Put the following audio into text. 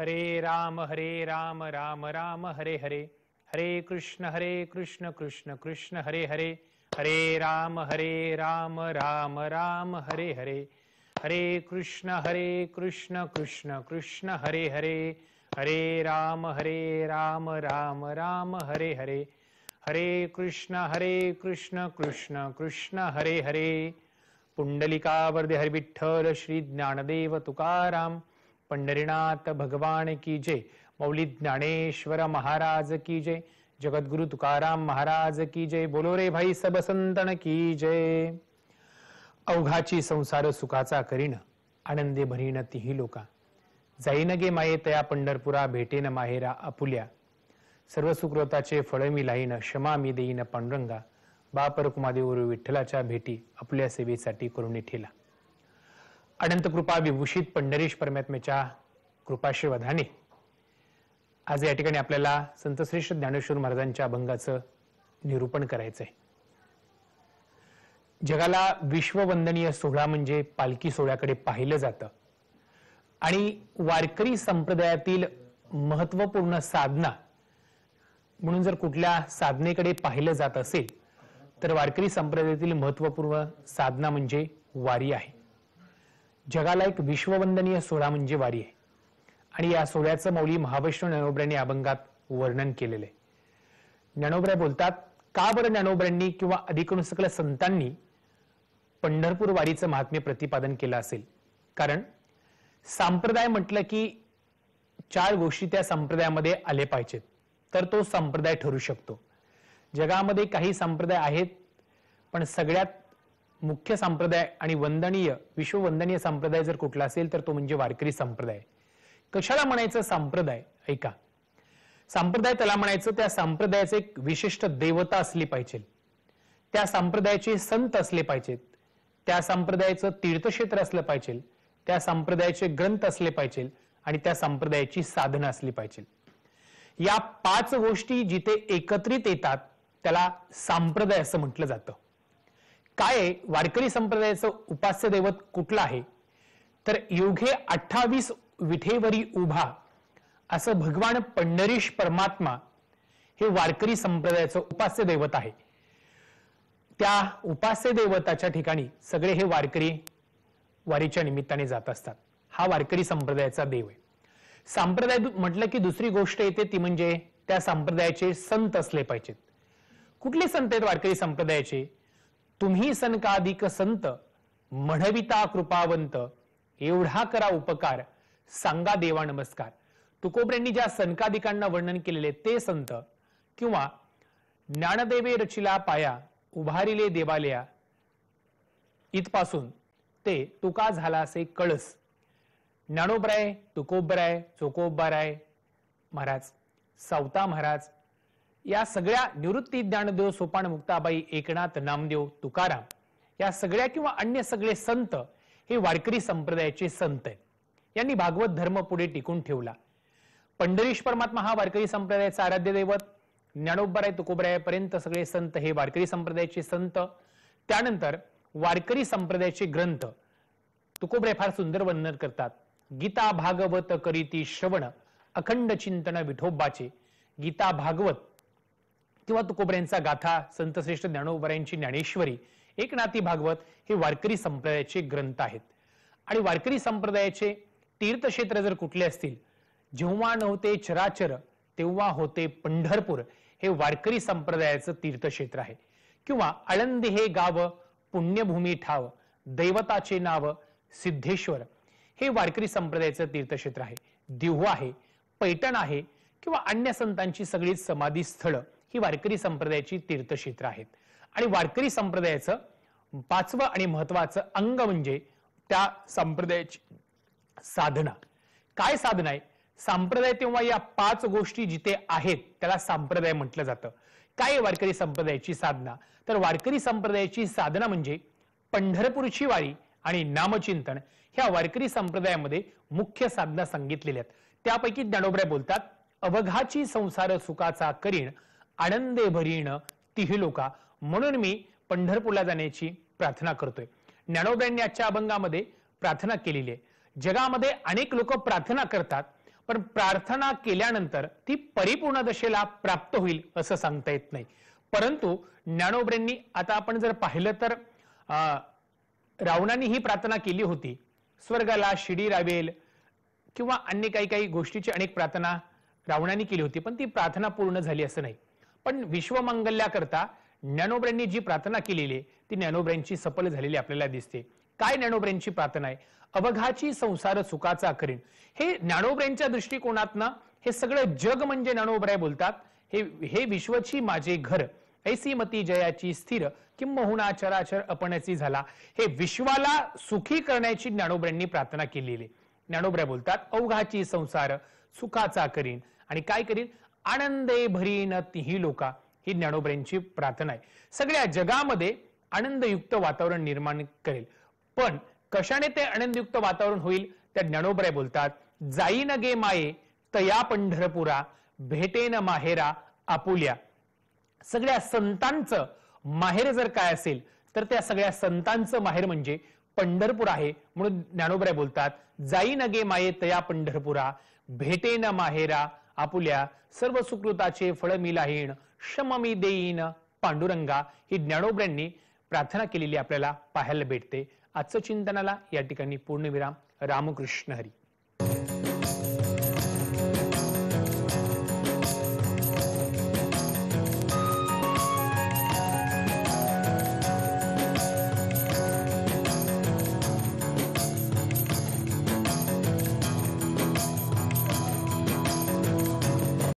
हरे राम हरे राम राम राम हरे हरे हरे कृष्ण हरे कृष्ण कृष्ण कृष्ण हरे हरे हरे राम हरे राम राम राम हरे हरे हरे कृष्ण हरे कृष्ण कृष्ण कृष्ण हरे हरे हरे राम हरे राम राम राम हरे हरे हरे कृष्ण हरे कृष्ण कृष्ण कृष्ण हरे हरे पुंडलिक वरदे हरिविठ्ठल श्री ज्ञानदेव तुकाराम पंढरीनाथ भगवान की जय मौली ज्ञानेश्वर महाराज की जय जगद्गुरु तुकाराम महाराज की जय बोलो रे भाई सब संतन की जय अवघाची संसार सुखाचा करीन आनंदे भरीन तिही लोका जाईन गे माये तया पंढरपुरा भेटेन माहेरा अपुल्या सर्व सुकृताचे फळ मी लाईन क्षमा मी देईन पांडुरंगा बापर कुमादेवर विठ्ठलाच्या भेटी आपल्या सेवेसाठी करून ठेला अनंत कृपा विभूषित पंढरीश परमात्म्याच्या कृपाशीर्वादाने आज या ठिकाणी आपल्याला संत ज्ञानेश्वर महाराजांच्या अभंगाचं निरूपण करायचंय जगाला विश्ववंदनीय सोहळा म्हणजे पालखी सोहळ्याकडे पाहिलं जातं आणि वारकरी संप्रदायातील महत्वपूर्ण साधना म्हणून जर कुठल्या साधनेकडे पाहिलं जात असेल तर वारकरी संप्रदायातील महत्वपूर्ण साधना म्हणजे वारी आहे जगाला एक विश्ववंदनीय सोहळा म्हणजे वारी आहे आणि या सोहळ्याचं मौली महाविष्णू ज्ञानोबऱ्यांनी अभंगात वर्णन केलेले ज्ञानोबऱ्या बोलतात का बरं ज्ञानोबऱ्यांनी किंवा अधिकृत सगळ्या संतांनी पंढरपूर वारीचं महात्म्य प्रतिपादन केलं असेल कारण संप्रदाय म्हटलं की चार गोष्टी त्या संप्रदायामध्ये आले पाहिजेत तर तो संप्रदाय ठरू शकतो जगामध्ये काही संप्रदाय आहेत पण सगळ्यात मुख्य संप्रदाय आणि वंदनीय विश्ववंदनीय संप्रदाय जर कुठला असेल तर तो म्हणजे वारकरी संप्रदाय कशाला म्हणायचं संप्रदाय ऐका संप्रदाय त्याला म्हणायचं त्या संप्रदायाचे एक विशिष्ट देवता असली पाहिजे त्या संप्रदायाचे संत असले पाहिजेत त्या संप्रदायाचं तीर्थक्षेत्र असलं पाहिजे त्या संप्रदायाचे ग्रंथ असले पाहिजे आणि त्या संप्रदायाची साधना असली पाहिजे या पाच गोष्टी जिथे एकत्रित येतात त्याला संप्रदाय असं म्हटलं जातं काय वारकरी संप्रदायाचं उपास्य दैवत कुठलं आहे तर योगे अठ्ठावीस विठेवरी उभा असं भगवान पंढरीश परमात्मा हे वारकरी संप्रदायाचं उपास्य दैवत आहे त्या उपास्य दैवताच्या ठिकाणी सगळे हे वारकरी वारीच्या निमित्ताने जात असतात हा वारकरी संप्रदायाचा देव आहे संप्रदाय म्हटलं की दुसरी गोष्ट येते ती म्हणजे त्या संप्रदायाचे संत असले पाहिजेत कुठले संत आहेत वारकरी संप्रदायाचे तुम्ही सनकाधिक संत म्हणविता कृपावंत एवढा करा उपकार सांगा देवा नमस्कार तुकोबऱ्यांनी ज्या सनकाधिकांना वर्णन केलेले ते संत किंवा ज्ञानदेवे रचिला पाया उभारिले देवालया इथपासून ते तुका झाला असे कळस ज्ञानोबराय तुकोब्राय चोकोबराय महाराज सावता महाराज या सगळ्या निवृत्ती ज्ञानदेव सोपान मुक्ताबाई एकनाथ नामदेव तुकाराम या सगळ्या किंवा अन्य सगळे संत हे वारकरी संप्रदायाचे संत आहेत यांनी भागवत धर्म पुढे टिकून ठेवला पंढरीश परमात्मा हा वारकरी संप्रदायाचा आराध्य दैवत ज्ञानोबराय तुकोबरायापर्यंत सगळे संत हे वारकरी संप्रदायाचे संत त्यानंतर वारकरी संप्रदायाचे ग्रंथ तुकोबरे फार सुंदर वर्णन करतात गीता भागवत करीती श्रवण अखंड चिंतन विठोबाचे गीता भागवत किंवा तुकोबऱ्यांचा गाथा संतश्रेष्ठ ज्ञानोबऱ्यांची ज्ञानेश्वरी एकनाथी भागवत हे वारकरी संप्रदायाचे ग्रंथ आहेत आणि वारकरी संप्रदायाचे तीर्थक्षेत्र जर कुठले असतील जेव्हा नव्हते चराचर तेव्हा होते पंढरपूर हे वारकरी संप्रदायाचं तीर्थक्षेत्र आहे किंवा आळंदी हे गाव पुण्यभूमी ठाव दैवताचे नाव सिद्धेश्वर हे वारकरी संप्रदायाचं तीर्थक्षेत्र आहे दिव्हा आहे पैठण आहे किंवा अन्य संतांची सगळी समाधी स्थळं ही वारकरी संप्रदायाची तीर्थक्षेत्र आहेत आणि वारकरी संप्रदायाचं पाचवं आणि महत्वाचं अंग म्हणजे त्या संप्रदायाची साधना काय साधना आहे संप्रदाय तेव्हा या पाच गोष्टी जिथे आहेत त्याला संप्रदाय म्हटलं जातं काय वारकरी संप्रदायाची साधना तर वारकरी संप्रदायाची साधना म्हणजे पंढरपूरची वारी आणि नामचिंतन ह्या वारकरी संप्रदायामध्ये मुख्य साधना सांगितलेल्या आहेत त्यापैकी ज्ञानोब्राय बोलतात अवघाची संसार सुखाचा करीण आनंदे भरीण तिही लोका म्हणून मी पंढरपूरला जाण्याची प्रार्थना करतोय ज्ञानोब्रेंनी आजच्या अभंगामध्ये प्रार्थना केलेली आहे जगामध्ये अनेक लोक प्रार्थना करतात पण प्रार्थना केल्यानंतर ती परिपूर्ण दशेला प्राप्त होईल असं सांगता येत नाही परंतु ज्ञानोब्रेंनी आता आपण जर पाहिलं तर रावणाने ही प्रार्थना केली होती स्वर्गाला शिडी रावेल किंवा अन्य काही काही गोष्टीची अनेक प्रार्थना रावणाने केली होती पण ती प्रार्थना पूर्ण झाली असं नाही पण विश्वमंगल्याकरता नॅनोब्रेननी जी प्रार्थना केलेली आहे ती नॅनोब्रेनची सफल झालेली आपल्याला दिसते काय नॅनोब्रेनची प्रार्थना आहे अवघाची संसार सुखाचा करीन हे नॅनोब्रेनच्या दृष्टिकोनातनं हे सगळं जग म्हणजे ज्ञानोब्राय बोलतात हे हे विश्वची माझे घर ऐसी मती जयाची स्थिर किंबहुना चराचर अपणसी झाला हे विश्वाला सुखी करण्याची ज्ञानोब्र्यांनी प्रार्थना केलेली ज्ञानोब्राय बोलतात अवघाची संसार सुखाचा करीन आणि काय करीन आनंदे भरी न तिही लोका ही ज्ञानोबऱ्यांची प्रार्थना आहे सगळ्या जगामध्ये आनंदयुक्त वातावरण निर्माण करेल पण कशाने ते आनंदयुक्त वातावरण होईल त्या ज्ञानोबराय बोलतात जाई न गे माये तया पंढरपुरा भेटे न माहेरा आपुल्या सगळ्या संतांचं माहेर जर काय असेल तर त्या सगळ्या संतांचं माहेर म्हणजे पंढरपूर आहे म्हणून ज्ञानोबराय बोलतात जाई न गे माये तया पंढरपुरा भेटे न माहेरा आपुल्या सर्व सुकृताचे फळ मी शम मी देईन पांडुरंगा ही ज्ञानोबऱ्यांनी प्रार्थना केलेली आपल्याला पाहायला भेटते आजचं चिंतनाला या ठिकाणी पूर्णविराम रामकृष्ण हरी